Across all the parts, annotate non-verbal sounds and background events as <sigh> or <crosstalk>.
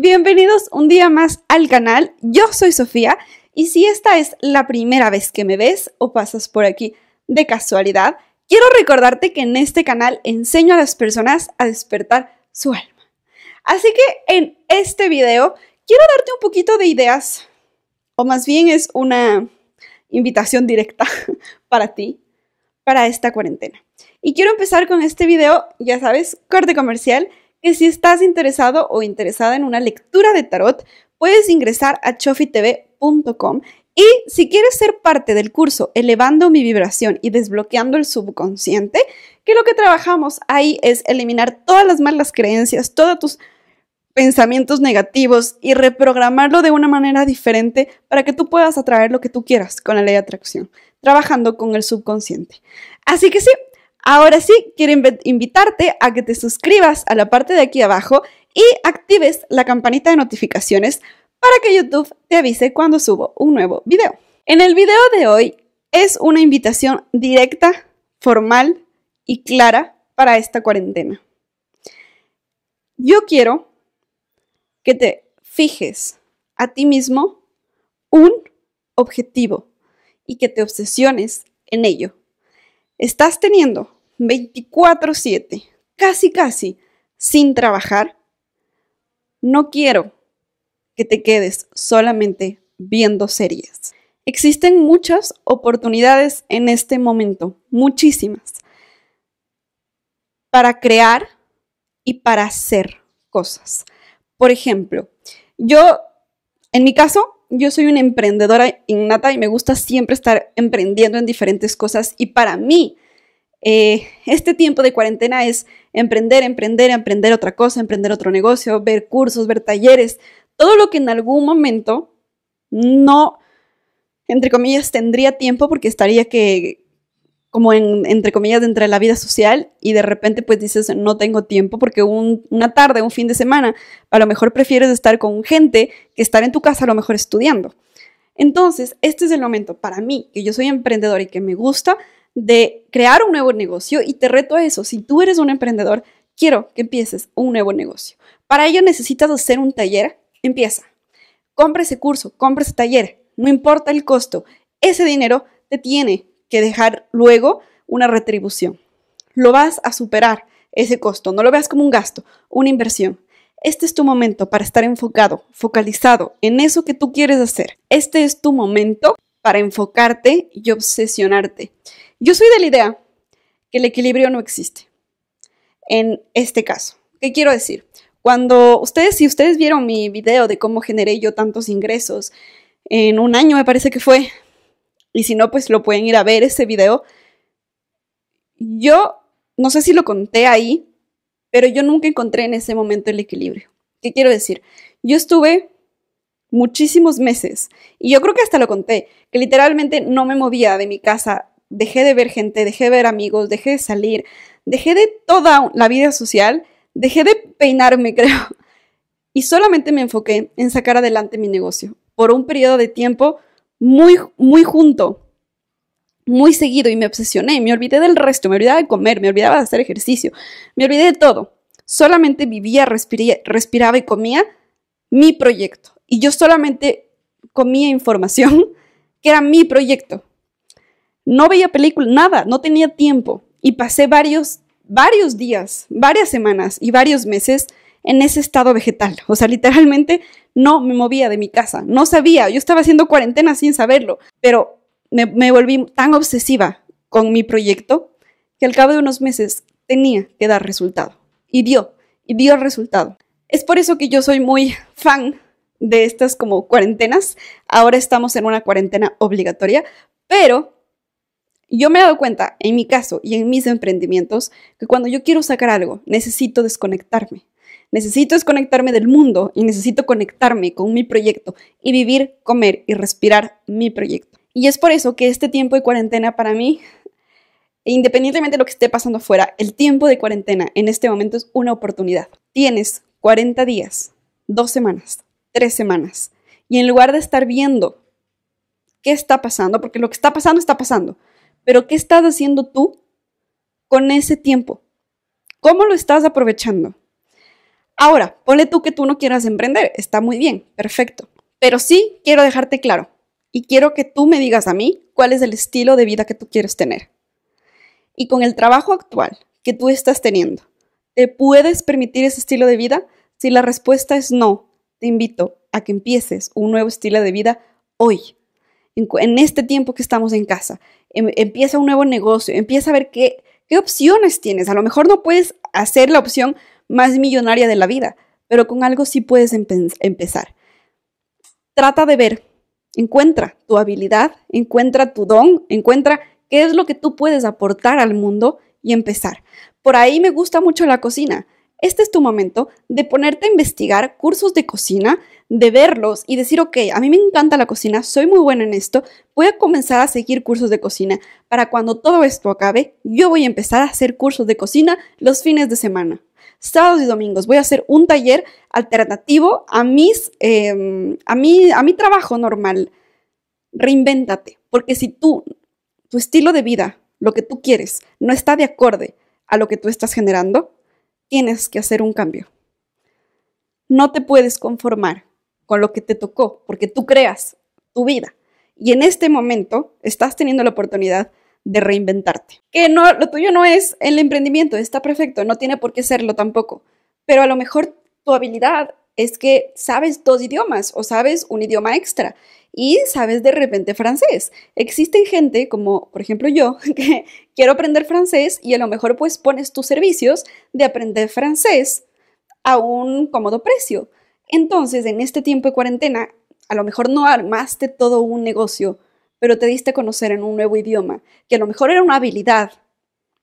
Bienvenidos un día más al canal, yo soy Sofía y si esta es la primera vez que me ves o pasas por aquí de casualidad, quiero recordarte que en este canal enseño a las personas a despertar su alma. Así que en este video quiero darte un poquito de ideas, o más bien es una invitación directa <laughs> para ti, para esta cuarentena. Y quiero empezar con este video, ya sabes, corte comercial que si estás interesado o interesada en una lectura de tarot, puedes ingresar a chofitv.com y si quieres ser parte del curso Elevando mi vibración y desbloqueando el subconsciente, que lo que trabajamos ahí es eliminar todas las malas creencias, todos tus pensamientos negativos y reprogramarlo de una manera diferente para que tú puedas atraer lo que tú quieras con la ley de atracción, trabajando con el subconsciente. Así que sí, Ahora sí, quiero invitarte a que te suscribas a la parte de aquí abajo y actives la campanita de notificaciones para que YouTube te avise cuando subo un nuevo video. En el video de hoy es una invitación directa, formal y clara para esta cuarentena. Yo quiero que te fijes a ti mismo un objetivo y que te obsesiones en ello. ¿Estás teniendo 24/7, casi casi, sin trabajar, no quiero que te quedes solamente viendo series. Existen muchas oportunidades en este momento, muchísimas, para crear y para hacer cosas. Por ejemplo, yo, en mi caso, yo soy una emprendedora innata y me gusta siempre estar emprendiendo en diferentes cosas y para mí eh, este tiempo de cuarentena es emprender, emprender, emprender otra cosa, emprender otro negocio, ver cursos, ver talleres, todo lo que en algún momento no, entre comillas, tendría tiempo porque estaría que, como entre comillas, dentro de la vida social y de repente pues dices, no tengo tiempo porque una tarde, un fin de semana, a lo mejor prefieres estar con gente que estar en tu casa a lo mejor estudiando. Entonces, este es el momento para mí, que yo soy emprendedor y que me gusta de crear un nuevo negocio y te reto a eso. Si tú eres un emprendedor, quiero que empieces un nuevo negocio. Para ello necesitas hacer un taller. Empieza. Compra ese curso, compra ese taller. No importa el costo. Ese dinero te tiene que dejar luego una retribución. Lo vas a superar ese costo. No lo veas como un gasto, una inversión. Este es tu momento para estar enfocado, focalizado en eso que tú quieres hacer. Este es tu momento para enfocarte y obsesionarte. Yo soy de la idea que el equilibrio no existe en este caso. ¿Qué quiero decir? Cuando ustedes, si ustedes vieron mi video de cómo generé yo tantos ingresos en un año, me parece que fue, y si no, pues lo pueden ir a ver ese video. Yo no sé si lo conté ahí, pero yo nunca encontré en ese momento el equilibrio. ¿Qué quiero decir? Yo estuve muchísimos meses. Y yo creo que hasta lo conté, que literalmente no me movía de mi casa, dejé de ver gente, dejé de ver amigos, dejé de salir, dejé de toda la vida social, dejé de peinarme, <laughs> creo. Y solamente me enfoqué en sacar adelante mi negocio por un periodo de tiempo muy, muy junto, muy seguido y me obsesioné, me olvidé del resto, me olvidaba de comer, me olvidaba de hacer ejercicio, me olvidé de todo. Solamente vivía, respiraba y comía mi proyecto y yo solamente comía información <laughs> que era mi proyecto. No veía películas, nada, no tenía tiempo y pasé varios, varios días, varias semanas y varios meses en ese estado vegetal. O sea, literalmente no me movía de mi casa, no sabía, yo estaba haciendo cuarentena sin saberlo, pero me, me volví tan obsesiva con mi proyecto que al cabo de unos meses tenía que dar resultado. Y dio, y dio resultado. Es por eso que yo soy muy fan de estas como cuarentenas. Ahora estamos en una cuarentena obligatoria, pero yo me he dado cuenta, en mi caso y en mis emprendimientos, que cuando yo quiero sacar algo, necesito desconectarme. Necesito desconectarme del mundo y necesito conectarme con mi proyecto y vivir, comer y respirar mi proyecto. Y es por eso que este tiempo de cuarentena para mí, independientemente de lo que esté pasando afuera, el tiempo de cuarentena en este momento es una oportunidad. Tienes 40 días, dos semanas, tres semanas. Y en lugar de estar viendo qué está pasando, porque lo que está pasando está pasando, pero ¿qué estás haciendo tú con ese tiempo? ¿Cómo lo estás aprovechando? Ahora, pone tú que tú no quieras emprender, está muy bien, perfecto, pero sí quiero dejarte claro y quiero que tú me digas a mí cuál es el estilo de vida que tú quieres tener. Y con el trabajo actual que tú estás teniendo, ¿te puedes permitir ese estilo de vida? Si la respuesta es no, te invito a que empieces un nuevo estilo de vida hoy, en, este tiempo que estamos en casa. Em, empieza un nuevo negocio, empieza a ver qué, opciones tienes. A lo mejor no puedes hacer la opción más millonaria de la vida, pero con algo sí puedes empezar. Trata de ver, encuentra tu habilidad, encuentra tu don, encuentra qué es lo que tú puedes aportar al mundo y empezar. Por ahí me gusta mucho la cocina este es tu momento de ponerte a investigar cursos de cocina, de verlos y decir, ok, a mí me encanta la cocina, soy muy buena en esto, voy a comenzar a seguir cursos de cocina. Para cuando todo esto acabe, yo voy a empezar a hacer cursos de cocina los fines de semana. Sábados y domingos voy a hacer un taller alternativo a, em, a, mi, a mi trabajo normal. Reinvéntate, porque si tú, tu estilo de vida, lo que tú quieres, no está de acorde a lo que tú estás generando, tienes que hacer un cambio. No te puedes conformar con lo que te tocó, porque tú creas tu vida. Y en este momento estás teniendo la oportunidad de reinventarte. Que no, lo tuyo no es el emprendimiento, está perfecto, no tiene por qué serlo tampoco, pero a lo mejor tu habilidad es que sabes dos idiomas o sabes un idioma extra y sabes de repente francés. Existen gente como, por ejemplo, yo, <laughs> que quiero aprender francés y a lo mejor pues pones tus servicios de aprender francés a un cómodo precio. Entonces, en este tiempo de cuarentena, a lo mejor no armaste todo un negocio, pero te diste a conocer en un nuevo idioma, que a lo mejor era una habilidad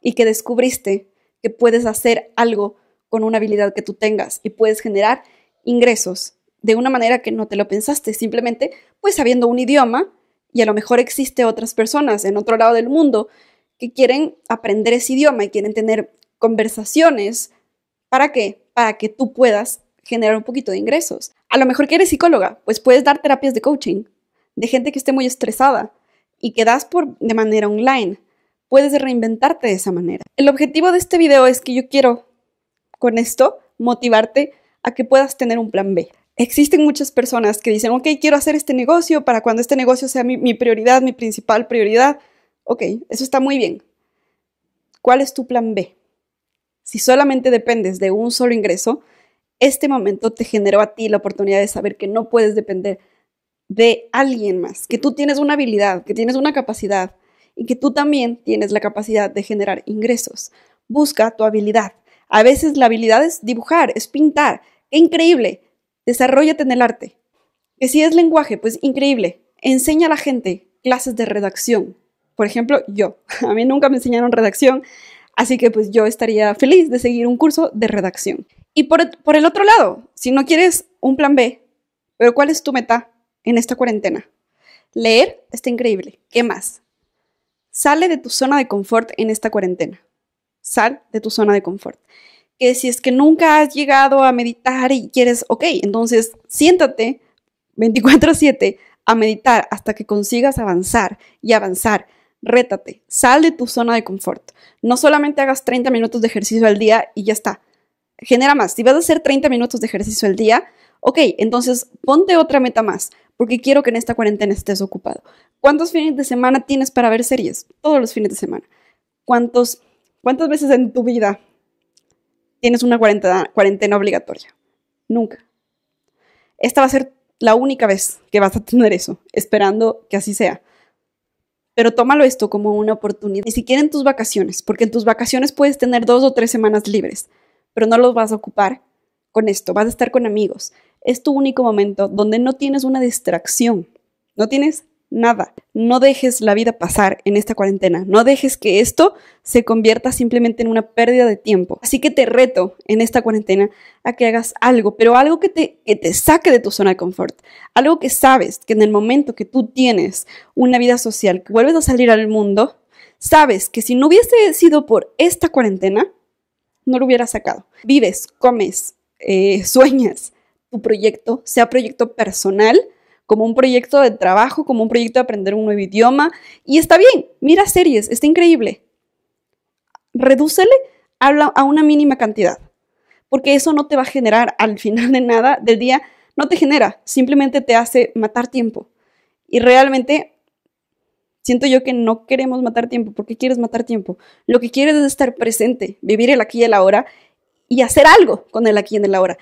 y que descubriste que puedes hacer algo con una habilidad que tú tengas y puedes generar ingresos de una manera que no te lo pensaste, simplemente pues sabiendo un idioma y a lo mejor existe otras personas en otro lado del mundo que quieren aprender ese idioma y quieren tener conversaciones. ¿Para qué? Para que tú puedas generar un poquito de ingresos. A lo mejor que eres psicóloga, pues puedes dar terapias de coaching de gente que esté muy estresada y que das por de manera online. Puedes reinventarte de esa manera. El objetivo de este video es que yo quiero con esto motivarte a que puedas tener un plan B. Existen muchas personas que dicen, ok, quiero hacer este negocio para cuando este negocio sea mi, prioridad, mi principal prioridad. Ok, eso está muy bien. ¿Cuál es tu plan B? Si solamente dependes de un solo ingreso, este momento te generó a ti la oportunidad de saber que no puedes depender de alguien más, que tú tienes una habilidad, que tienes una capacidad y que tú también tienes la capacidad de generar ingresos. Busca tu habilidad, a veces la habilidad es dibujar, es pintar. ¡Qué increíble! Desarrollate en el arte. Que si es lenguaje, pues increíble. Enseña a la gente clases de redacción. Por ejemplo, yo. <laughs> A mí nunca me enseñaron redacción, así que pues yo estaría feliz de seguir un curso de redacción. Y por, por el otro lado, si no quieres un plan B, pero ¿cuál es tu meta en esta cuarentena? Leer está increíble. ¿Qué más? Sale de tu zona de confort en esta cuarentena sal de tu zona de confort. Que si es que nunca has llegado a meditar y quieres, ok, entonces siéntate 24/7 a meditar hasta que consigas avanzar y avanzar. Rétate, sal de tu zona de confort. No solamente hagas 30 minutos de ejercicio al día y ya está. Genera más. Si vas a hacer 30 minutos de ejercicio al día, ok, entonces ponte otra meta más, porque quiero que en esta cuarentena estés ocupado. ¿Cuántos fines de semana tienes para ver series? Todos los fines de semana. ¿Cuántos ¿Cuántas veces en tu vida tienes una cuarentena, obligatoria? Nunca. Esta va a ser la única vez que vas a tener eso, esperando que así sea. Pero tómalo esto como una oportunidad, ni siquiera en tus vacaciones, porque en tus vacaciones puedes tener dos o tres semanas libres, pero no los vas a ocupar con esto, vas a estar con amigos. Es tu único momento donde no tienes una distracción, no tienes nada. No dejes la vida pasar en esta cuarentena. No dejes que esto se convierta simplemente en una pérdida de tiempo. Así que te reto en esta cuarentena a que hagas algo, pero algo que te, te saque de tu zona de confort. Algo que sabes que en el momento que tú tienes una vida social, que vuelves a salir al mundo, sabes que si no hubiese sido por esta cuarentena, no lo hubieras sacado. Vives, comes, eh, <laughs> sueñas tu proyecto, sea proyecto personal, como un proyecto de trabajo, como un proyecto de aprender un nuevo idioma. Y está bien, mira series, está increíble. Redúcele habla a una mínima cantidad, porque eso no te va a generar al final de nada del día, no te genera, simplemente te hace matar tiempo. Y realmente siento yo que no queremos matar tiempo, porque quieres matar tiempo. Lo que quieres es estar presente, vivir el aquí y el ahora y hacer algo con el aquí y el ahora.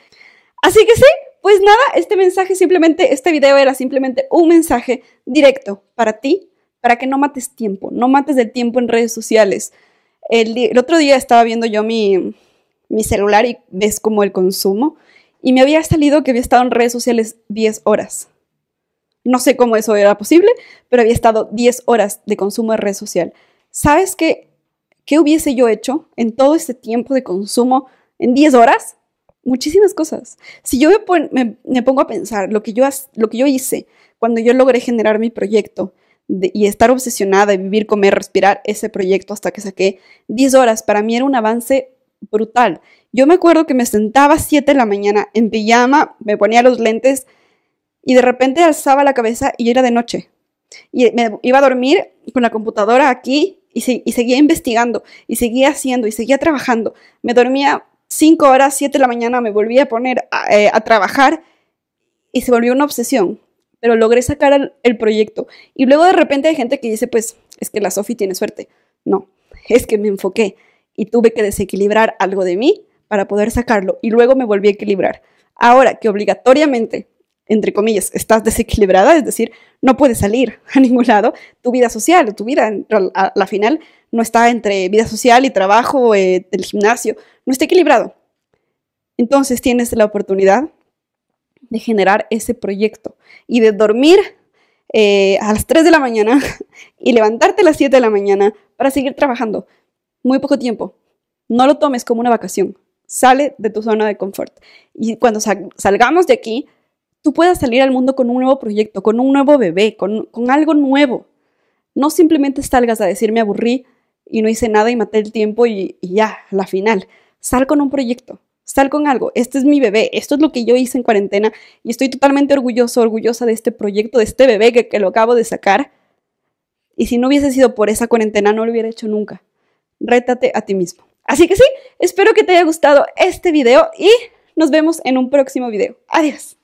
Así que sí, pues nada, este mensaje simplemente, este video era simplemente un mensaje directo para ti, para que no mates tiempo, no mates el tiempo en redes sociales. El, otro día estaba viendo yo mi, celular y ves como el consumo y me había salido que había estado en redes sociales 10 horas. No sé cómo eso era posible, pero había estado 10 horas de consumo en red social. ¿Sabes qué? ¿Qué hubiese yo hecho en todo este tiempo de consumo en 10 horas? muchísimas cosas. Si yo me, pongo a pensar lo que, yo, lo que yo hice cuando yo logré generar mi proyecto y estar obsesionada y vivir, comer, respirar ese proyecto hasta que saqué 10 horas, para mí era un avance brutal. Yo me acuerdo que me sentaba a 7 de la mañana en pijama, me ponía los lentes y de repente alzaba la cabeza y era de noche. Y me iba a dormir con la computadora aquí y seguía investigando y seguía haciendo y seguía trabajando. Me dormía 5 horas, siete de la mañana me volví a poner a, eh, trabajar y se volvió una obsesión pero logré sacar el, el, proyecto. Y luego de repente hay gente que dice, pues es que la Sofi tiene suerte. No, es que me enfoqué y tuve que desequilibrar algo de mí para poder sacarlo y luego me volví a equilibrar. Ahora que obligatoriamente entre comillas, estás desequilibrada, es decir, no puedes salir <laughs> a ningún lado, tu vida social, tu vida a la final no está entre vida social y trabajo, eh, el gimnasio, no está equilibrado. Entonces tienes la oportunidad de generar ese proyecto y de dormir eh, a las 3 de la mañana <laughs> y levantarte a las 7 de la mañana para seguir trabajando. Muy poco tiempo. No lo tomes como una vacación. Sale de tu zona de confort. Y cuando salgamos de aquí, tú puedas salir al mundo con un nuevo proyecto, con un nuevo bebé, con, algo nuevo. No simplemente salgas a decir me aburrí y no hice nada y maté el tiempo y, ya, la final. Sal con un proyecto, sal con algo. Este es mi bebé, esto es lo que yo hice en cuarentena y estoy totalmente orgulloso, orgullosa de este proyecto, de este bebé que, que lo acabo de sacar. Y si no hubiese sido por esa cuarentena, no lo hubiera hecho nunca. Rétate a ti mismo. Así que sí, espero que te haya gustado este video y nos vemos en un próximo video. Adiós.